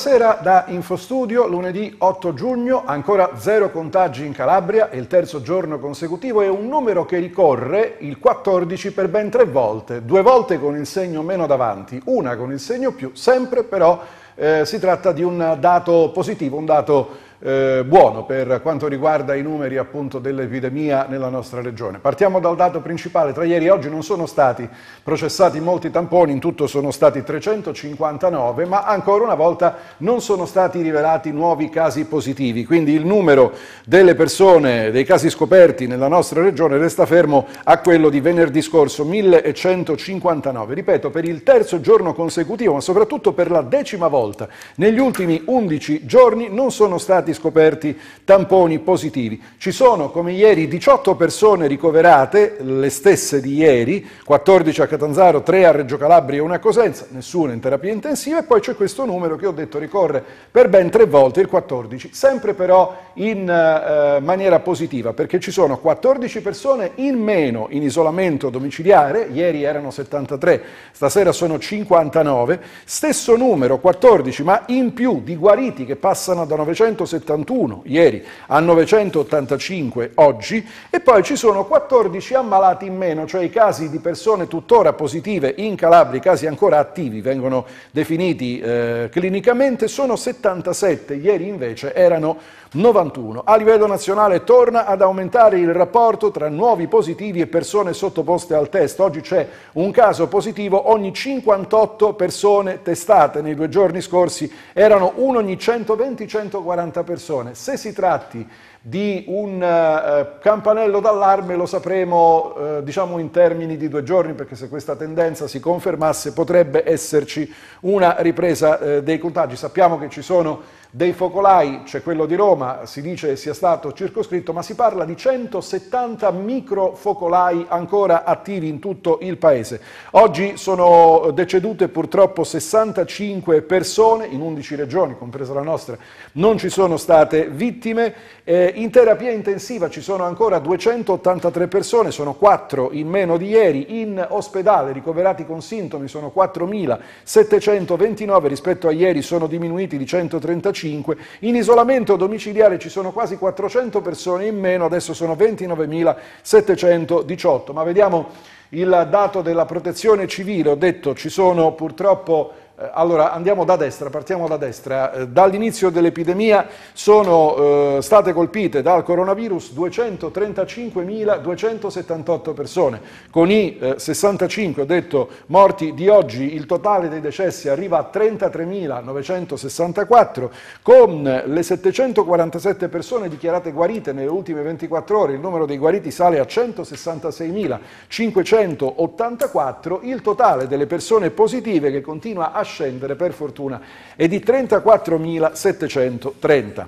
Buonasera da Infostudio, lunedì 8 giugno, ancora zero contagi in Calabria, il terzo giorno consecutivo è un numero che ricorre il 14 per ben tre volte, due volte con il segno meno davanti, una con il segno più, sempre però eh, si tratta di un dato positivo, un dato eh, buono per quanto riguarda i numeri appunto dell'epidemia nella nostra regione. Partiamo dal dato principale, tra ieri e oggi non sono stati processati molti tamponi, in tutto sono stati 359, ma ancora una volta non sono stati rivelati nuovi casi positivi, quindi il numero delle persone, dei casi scoperti nella nostra regione resta fermo a quello di venerdì scorso, 1159, ripeto, per il terzo giorno consecutivo, ma soprattutto per la decima volta negli ultimi 11 giorni non sono stati stati scoperti tamponi positivi. Ci sono, come ieri, 18 persone ricoverate, le stesse di ieri, 14 a Catanzaro, 3 a Reggio Calabria e 1 a Cosenza, nessuna in terapia intensiva, e poi c'è questo numero che ho detto ricorre per ben tre volte, il 14, sempre però in eh, maniera positiva, perché ci sono 14 persone in meno in isolamento domiciliare, ieri erano 73, stasera sono 59, stesso numero 14 ma in più di guariti che passano da 960 971 ieri a 985 oggi e poi ci sono 14 ammalati in meno, cioè i casi di persone tuttora positive in Calabria, i casi ancora attivi vengono definiti eh, clinicamente, sono 77, ieri invece erano 91. A livello nazionale torna ad aumentare il rapporto tra nuovi positivi e persone sottoposte al test. Oggi c'è un caso positivo ogni 58 persone testate. Nei due giorni scorsi erano 1 ogni 120-140 persone. Se si tratti di un eh, campanello d'allarme lo sapremo eh, diciamo in termini di due giorni perché se questa tendenza si confermasse potrebbe esserci una ripresa eh, dei contagi. Sappiamo che ci sono dei focolai, c'è cioè quello di Roma, si dice sia stato circoscritto, ma si parla di 170 microfocolai ancora attivi in tutto il paese. Oggi sono decedute purtroppo 65 persone in 11 regioni, compresa la nostra, non ci sono state vittime. Eh, in terapia intensiva ci sono ancora 283 persone, sono 4 in meno di ieri. In ospedale ricoverati con sintomi sono 4.729, rispetto a ieri sono diminuiti di 135. 105. In isolamento domiciliare ci sono quasi 400 persone in meno, adesso sono 29.718. Ma vediamo il dato della protezione civile, ho detto ci sono purtroppo eh, allora andiamo da destra, partiamo da destra. Eh, dall'inizio dell'epidemia sono eh, state colpite dal coronavirus 235.278 persone, con i eh, 65 detto morti di oggi il totale dei decessi arriva a 33.964, con le 747 persone dichiarate guarite nelle ultime 24 ore, il numero dei guariti sale a 166.584, il totale delle persone positive che continua a scendere per fortuna è di 34.730.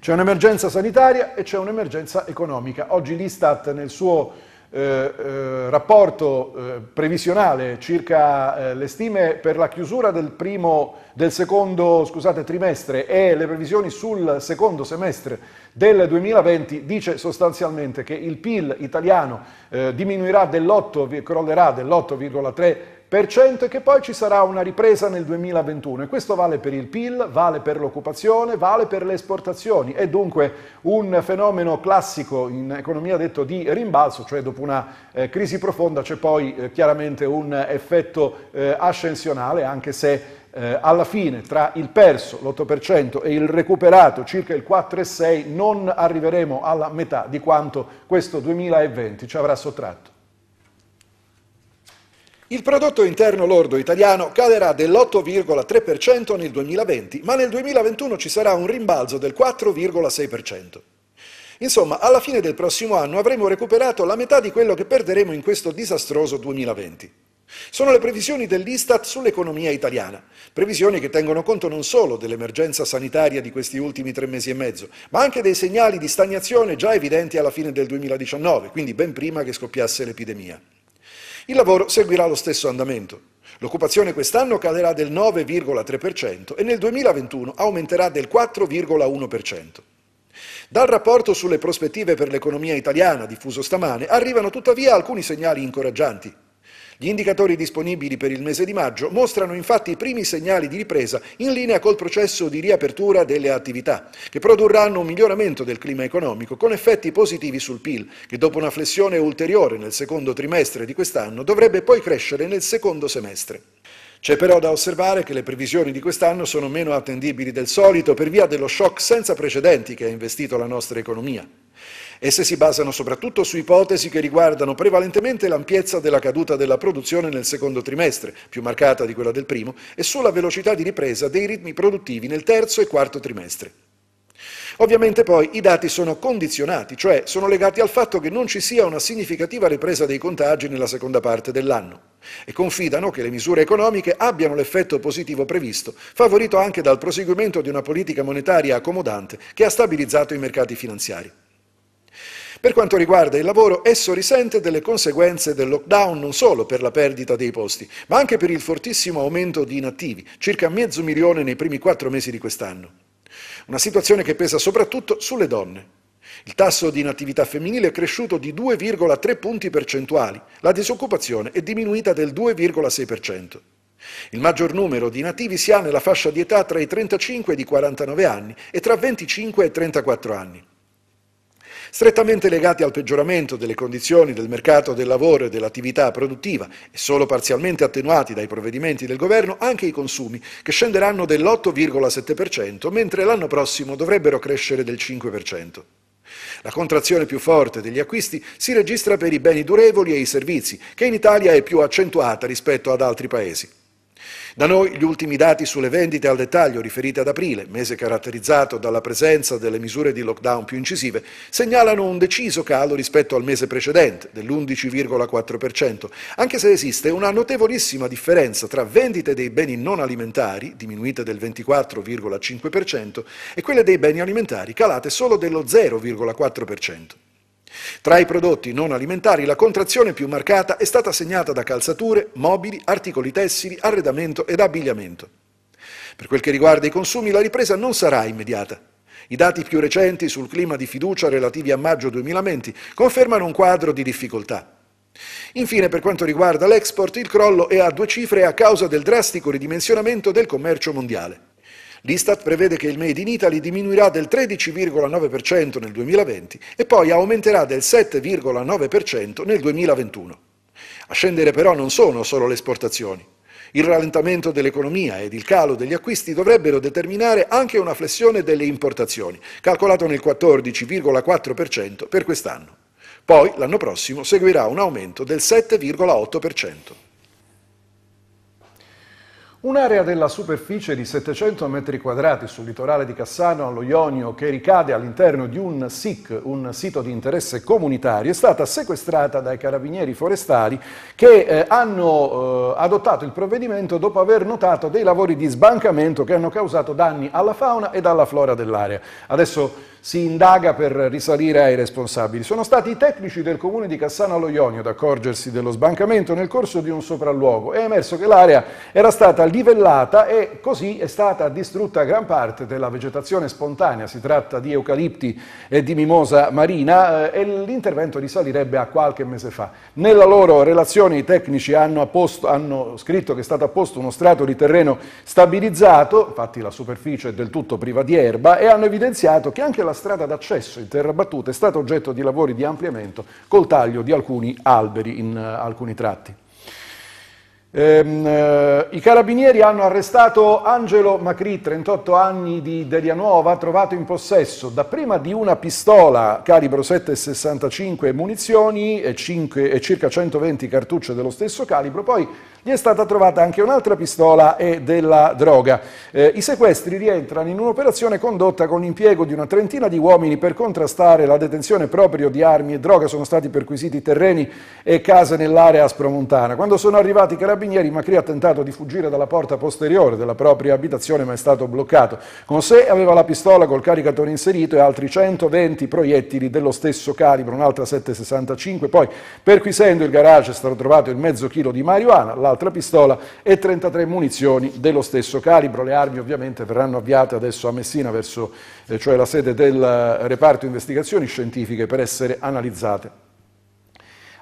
C'è un'emergenza sanitaria e c'è un'emergenza economica. Oggi l'Istat nel suo eh, eh, rapporto eh, previsionale circa eh, le stime per la chiusura del primo del secondo scusate, trimestre e le previsioni sul secondo semestre del 2020 dice sostanzialmente che il PIL italiano eh, diminuirà dell'8, crollerà dell'8,3% e che poi ci sarà una ripresa nel 2021 e questo vale per il PIL, vale per l'occupazione, vale per le esportazioni è dunque un fenomeno classico in economia detto di rimbalzo, cioè dopo una eh, crisi profonda c'è poi eh, chiaramente un effetto eh, ascensionale anche se eh, alla fine tra il perso, l'8% e il recuperato, circa il 4,6%, non arriveremo alla metà di quanto questo 2020 ci avrà sottratto. Il prodotto interno lordo italiano calerà dell'8,3% nel 2020, ma nel 2021 ci sarà un rimbalzo del 4,6%. Insomma, alla fine del prossimo anno avremo recuperato la metà di quello che perderemo in questo disastroso 2020. Sono le previsioni dell'Istat sull'economia italiana, previsioni che tengono conto non solo dell'emergenza sanitaria di questi ultimi tre mesi e mezzo, ma anche dei segnali di stagnazione già evidenti alla fine del 2019, quindi ben prima che scoppiasse l'epidemia. Il lavoro seguirà lo stesso andamento. L'occupazione quest'anno calerà del 9,3% e nel 2021 aumenterà del 4,1%. Dal rapporto sulle prospettive per l'economia italiana diffuso stamane arrivano tuttavia alcuni segnali incoraggianti. Gli indicatori disponibili per il mese di maggio mostrano infatti i primi segnali di ripresa in linea col processo di riapertura delle attività, che produrranno un miglioramento del clima economico con effetti positivi sul PIL, che dopo una flessione ulteriore nel secondo trimestre di quest'anno dovrebbe poi crescere nel secondo semestre. C'è però da osservare che le previsioni di quest'anno sono meno attendibili del solito per via dello shock senza precedenti che ha investito la nostra economia. Esse si basano soprattutto su ipotesi che riguardano prevalentemente l'ampiezza della caduta della produzione nel secondo trimestre, più marcata di quella del primo, e sulla velocità di ripresa dei ritmi produttivi nel terzo e quarto trimestre. Ovviamente poi i dati sono condizionati, cioè sono legati al fatto che non ci sia una significativa ripresa dei contagi nella seconda parte dell'anno e confidano che le misure economiche abbiano l'effetto positivo previsto, favorito anche dal proseguimento di una politica monetaria accomodante che ha stabilizzato i mercati finanziari. Per quanto riguarda il lavoro, esso risente delle conseguenze del lockdown non solo per la perdita dei posti, ma anche per il fortissimo aumento di inattivi, circa mezzo milione nei primi quattro mesi di quest'anno. Una situazione che pesa soprattutto sulle donne. Il tasso di inattività femminile è cresciuto di 2,3 punti percentuali, la disoccupazione è diminuita del 2,6%. Il maggior numero di inattivi si ha nella fascia di età tra i 35 e i 49 anni e tra 25 e 34 anni strettamente legati al peggioramento delle condizioni del mercato del lavoro e dell'attività produttiva e solo parzialmente attenuati dai provvedimenti del governo anche i consumi, che scenderanno dell'8,7%, mentre l'anno prossimo dovrebbero crescere del 5%. La contrazione più forte degli acquisti si registra per i beni durevoli e i servizi, che in Italia è più accentuata rispetto ad altri paesi. Da noi gli ultimi dati sulle vendite al dettaglio riferite ad aprile, mese caratterizzato dalla presenza delle misure di lockdown più incisive, segnalano un deciso calo rispetto al mese precedente, dell'11,4%, anche se esiste una notevolissima differenza tra vendite dei beni non alimentari, diminuite del 24,5%, e quelle dei beni alimentari, calate solo dello 0,4%. Tra i prodotti non alimentari la contrazione più marcata è stata segnata da calzature, mobili, articoli tessili, arredamento ed abbigliamento. Per quel che riguarda i consumi, la ripresa non sarà immediata. I dati più recenti sul clima di fiducia relativi a maggio 2020 confermano un quadro di difficoltà. Infine, per quanto riguarda l'export, il crollo è a due cifre a causa del drastico ridimensionamento del commercio mondiale. L'Istat prevede che il Made in Italy diminuirà del 13,9% nel 2020 e poi aumenterà del 7,9% nel 2021. A scendere però non sono solo le esportazioni. Il rallentamento dell'economia ed il calo degli acquisti dovrebbero determinare anche una flessione delle importazioni, calcolato nel 14,4% per quest'anno. Poi l'anno prossimo seguirà un aumento del 7,8%. Un'area della superficie di 700 metri quadrati sul litorale di Cassano allo Ionio che ricade all'interno di un SIC, un sito di interesse comunitario, è stata sequestrata dai carabinieri forestali che eh, hanno eh, adottato il provvedimento dopo aver notato dei lavori di sbancamento che hanno causato danni alla fauna e alla flora dell'area. Adesso si indaga per risalire ai responsabili. Sono stati i tecnici del comune di Cassano allo Ionio ad accorgersi dello sbancamento nel corso di un sopralluogo. È emerso che l'area era stata livellata e così è stata distrutta gran parte della vegetazione spontanea. Si tratta di eucalipti e di mimosa marina eh, e l'intervento risalirebbe a qualche mese fa. Nella loro relazione i tecnici hanno, apposto, hanno scritto che è stato apposto uno strato di terreno stabilizzato, infatti la superficie è del tutto priva di erba, e hanno evidenziato che anche la strada d'accesso in terra battuta è stata oggetto di lavori di ampliamento col taglio di alcuni alberi in uh, alcuni tratti. Ehm, uh, I carabinieri hanno arrestato Angelo Macri, 38 anni di Delia Nuova, trovato in possesso dapprima di una pistola calibro 7,65 munizioni e, 5, e circa 120 cartucce dello stesso calibro, poi gli è stata trovata anche un'altra pistola e della droga. Eh, I sequestri rientrano in un'operazione condotta con l'impiego di una trentina di uomini per contrastare la detenzione proprio di armi e droga. Sono stati perquisiti terreni e case nell'area aspromontana. Quando sono arrivati i carabinieri, Macri ha tentato di fuggire dalla porta posteriore della propria abitazione ma è stato bloccato. Con sé aveva la pistola col caricatore inserito e altri 120 proiettili dello stesso calibro, un'altra 765. Poi, perquisendo il garage, è stato trovato il mezzo chilo di marijuana, l'altro un'altra pistola e 33 munizioni dello stesso calibro. Le armi ovviamente verranno avviate adesso a Messina, verso, eh, cioè la sede del reparto investigazioni scientifiche, per essere analizzate.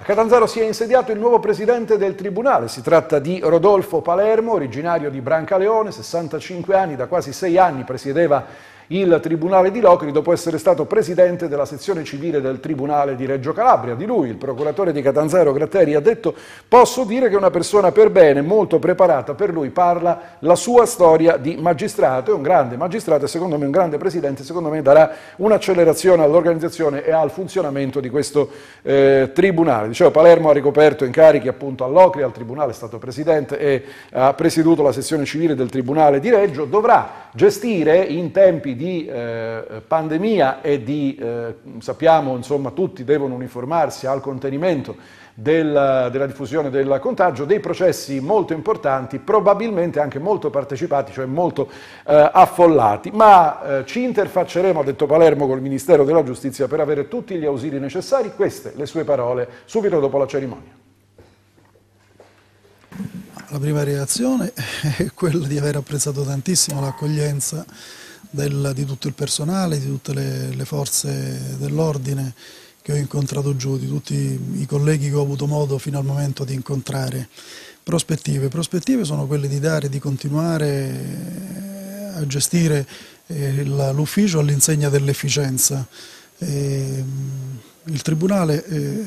A Catanzaro si è insediato il nuovo presidente del tribunale, si tratta di Rodolfo Palermo, originario di Brancaleone, 65 anni, da quasi 6 anni presiedeva il Tribunale di Locri dopo essere stato presidente della sezione civile del Tribunale di Reggio Calabria. Di lui, il procuratore di Catanzaro Gratteri, ha detto «Posso dire che una persona per bene, molto preparata, per lui parla la sua storia di magistrato, è un grande magistrato e secondo me un grande presidente, secondo me darà un'accelerazione all'organizzazione e al funzionamento di questo eh, Tribunale». Dicevo, Palermo ha ricoperto incarichi appunto all'Ocri, al Tribunale è stato presidente e ha presieduto la sezione civile del Tribunale di Reggio, dovrà gestire in tempi di eh, pandemia e di, eh, sappiamo, insomma, tutti devono uniformarsi al contenimento del, della diffusione del contagio, dei processi molto importanti, probabilmente anche molto partecipati, cioè molto eh, affollati, ma eh, ci interfacceremo, ha detto Palermo, col Ministero della Giustizia per avere tutti gli ausili necessari, queste le sue parole subito dopo la cerimonia. La prima reazione è quella di aver apprezzato tantissimo l'accoglienza di tutto il personale, di tutte le, le forze dell'ordine che ho incontrato giù, di tutti i colleghi che ho avuto modo fino al momento di incontrare. Prospettive. Prospettive sono quelle di dare, di continuare eh, a gestire eh, l'ufficio all'insegna dell'efficienza. Ehm, il Tribunale eh,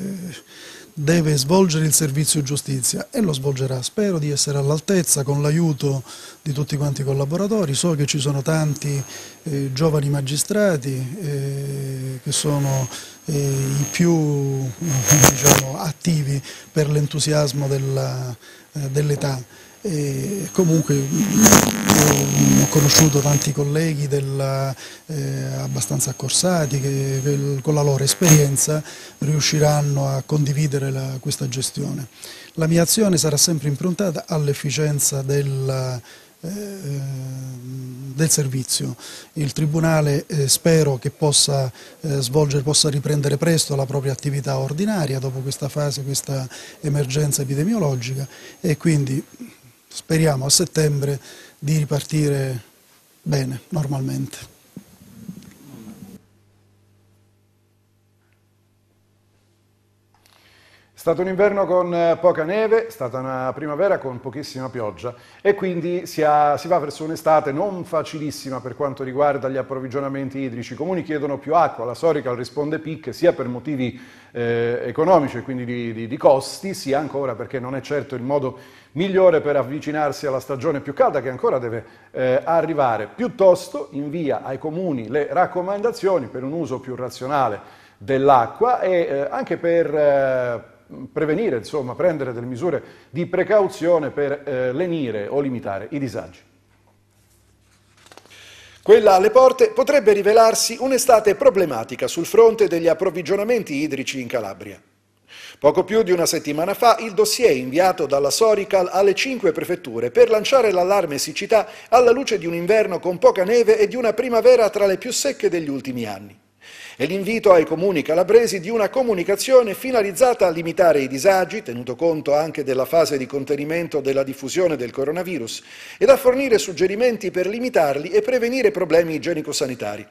deve svolgere il servizio giustizia e lo svolgerà. Spero di essere all'altezza con l'aiuto di tutti quanti i collaboratori. So che ci sono tanti eh, giovani magistrati eh, che sono eh, i più diciamo, attivi per l'entusiasmo eh, dell'età. Dell e eh, comunque eh, ho conosciuto tanti colleghi della, eh, abbastanza accorsati che, che, con la loro esperienza riusciranno a condividere la, questa gestione. La mia azione sarà sempre improntata all'efficienza del, eh, ehm, del servizio. Il Tribunale eh, spero che possa, svolgere, possa riprendere presto la propria attività ordinaria dopo questa fase, questa emergenza epidemiologica e quindi speriamo a settembre di ripartire bene, normalmente. stato un inverno con eh, poca neve, è stata una primavera con pochissima pioggia e quindi si, ha, si va verso un'estate non facilissima per quanto riguarda gli approvvigionamenti idrici. I comuni chiedono più acqua, la Sorical risponde picche sia per motivi eh, economici e quindi di, di, di costi, sia ancora perché non è certo il modo migliore per avvicinarsi alla stagione più calda che ancora deve eh, arrivare. Piuttosto invia ai comuni le raccomandazioni per un uso più razionale dell'acqua e eh, anche per eh, prevenire, insomma, prendere delle misure di precauzione per eh, lenire o limitare i disagi. Quella alle porte potrebbe rivelarsi un'estate problematica sul fronte degli approvvigionamenti idrici in Calabria. Poco più di una settimana fa il dossier inviato dalla Sorical alle cinque prefetture per lanciare l'allarme siccità alla luce di un inverno con poca neve e di una primavera tra le più secche degli ultimi anni e l'invito ai comuni calabresi di una comunicazione finalizzata a limitare i disagi, tenuto conto anche della fase di contenimento della diffusione del coronavirus, ed a fornire suggerimenti per limitarli e prevenire problemi igienico-sanitari.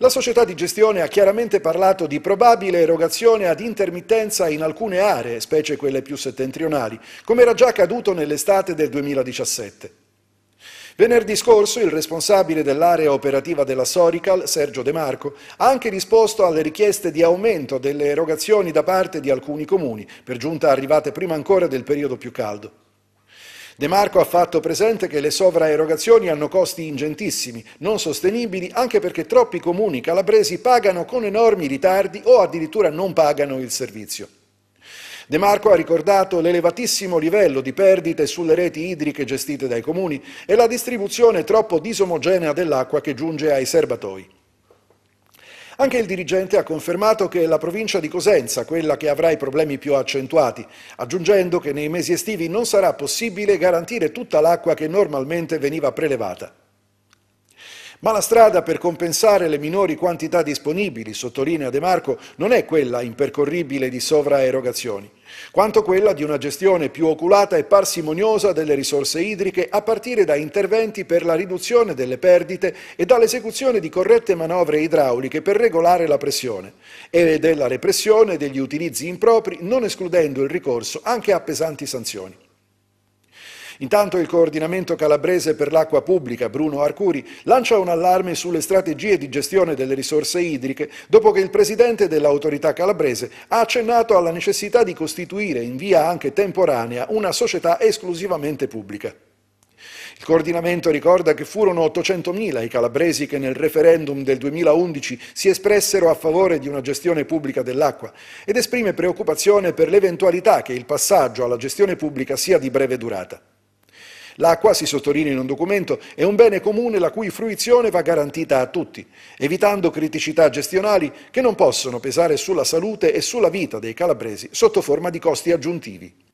La società di gestione ha chiaramente parlato di probabile erogazione ad intermittenza in alcune aree, specie quelle più settentrionali, come era già accaduto nell'estate del 2017. Venerdì scorso il responsabile dell'area operativa della Sorical, Sergio De Marco, ha anche risposto alle richieste di aumento delle erogazioni da parte di alcuni comuni, per giunta arrivate prima ancora del periodo più caldo. De Marco ha fatto presente che le sovraerogazioni hanno costi ingentissimi, non sostenibili, anche perché troppi comuni calabresi pagano con enormi ritardi o addirittura non pagano il servizio. De Marco ha ricordato l'elevatissimo livello di perdite sulle reti idriche gestite dai comuni e la distribuzione troppo disomogenea dell'acqua che giunge ai serbatoi. Anche il dirigente ha confermato che è la provincia di Cosenza quella che avrà i problemi più accentuati, aggiungendo che nei mesi estivi non sarà possibile garantire tutta l'acqua che normalmente veniva prelevata. Ma la strada per compensare le minori quantità disponibili, sottolinea De Marco, non è quella impercorribile di sovraerogazioni quanto quella di una gestione più oculata e parsimoniosa delle risorse idriche a partire da interventi per la riduzione delle perdite e dall'esecuzione di corrette manovre idrauliche per regolare la pressione e della repressione degli utilizzi impropri non escludendo il ricorso anche a pesanti sanzioni. Intanto il coordinamento calabrese per l'acqua pubblica, Bruno Arcuri, lancia un allarme sulle strategie di gestione delle risorse idriche dopo che il presidente dell'autorità calabrese ha accennato alla necessità di costituire in via anche temporanea una società esclusivamente pubblica. Il coordinamento ricorda che furono 800.000 i calabresi che nel referendum del 2011 si espressero a favore di una gestione pubblica dell'acqua ed esprime preoccupazione per l'eventualità che il passaggio alla gestione pubblica sia di breve durata. L'acqua, si sottolinea in un documento, è un bene comune la cui fruizione va garantita a tutti, evitando criticità gestionali che non possono pesare sulla salute e sulla vita dei calabresi sotto forma di costi aggiuntivi.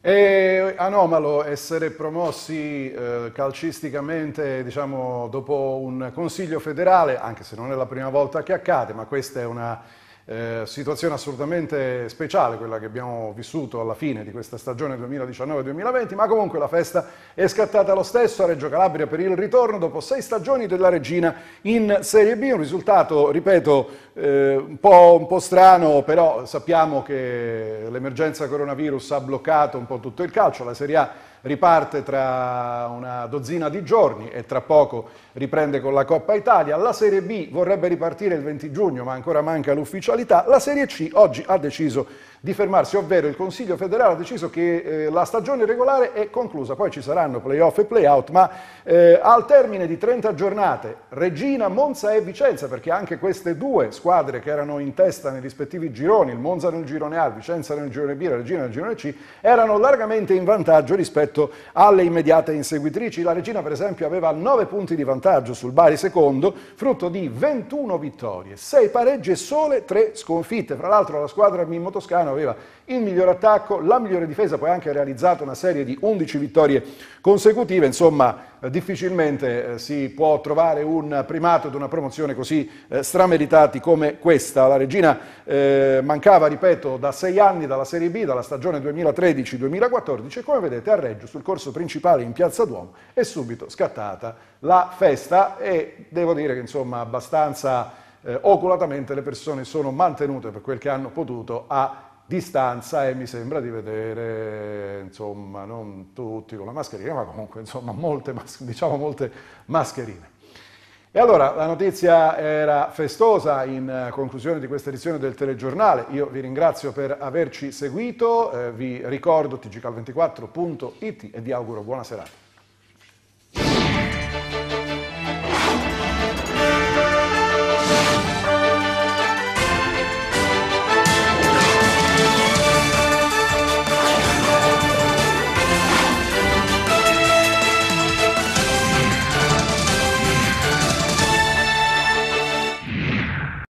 È anomalo essere promossi eh, calcisticamente diciamo, dopo un Consiglio federale, anche se non è la prima volta che accade, ma questa è una eh, situazione assolutamente speciale quella che abbiamo vissuto alla fine di questa stagione 2019-2020, ma comunque la festa è scattata lo stesso a Reggio Calabria per il ritorno dopo sei stagioni della Regina in Serie B, un risultato, ripeto, eh, un, po', un po' strano, però sappiamo che l'emergenza coronavirus ha bloccato un po' tutto il calcio, la Serie A riparte tra una dozzina di giorni e tra poco riprende con la Coppa Italia. La Serie B vorrebbe ripartire il 20 giugno, ma ancora manca l'ufficialità. La Serie C oggi ha deciso di fermarsi, ovvero il Consiglio federale ha deciso che eh, la stagione regolare è conclusa, poi ci saranno playoff e playout, ma eh, al termine di 30 giornate Regina, Monza e Vicenza, perché anche queste due squadre che erano in testa nei rispettivi gironi, il Monza nel girone A, Vicenza nel girone B, la Regina nel girone C, erano largamente in vantaggio rispetto rispetto alle immediate inseguitrici. La Regina, per esempio, aveva 9 punti di vantaggio sul Bari secondo, frutto di 21 vittorie, 6 pareggi e sole 3 sconfitte. Fra l'altro la squadra Mimmo Toscano aveva il miglior attacco, la migliore difesa, poi ha anche realizzato una serie di 11 vittorie consecutive, insomma eh, difficilmente eh, si può trovare un primato ed una promozione così eh, strameritati come questa. La regina mancava, ripeto, da sei anni dalla Serie B, dalla stagione 2013-2014 e come vedete a Reggio sul corso principale in Piazza Duomo è subito scattata la festa e devo dire che insomma abbastanza eh, oculatamente le persone sono mantenute per quel che hanno potuto a distanza e mi sembra di vedere, insomma, non tutti con la mascherina, ma comunque, insomma, molte, diciamo molte mascherine. E allora, la notizia era festosa in conclusione di questa edizione del telegiornale. Io vi ringrazio per averci seguito, eh, vi ricordo tgcal24.it e vi auguro buona serata.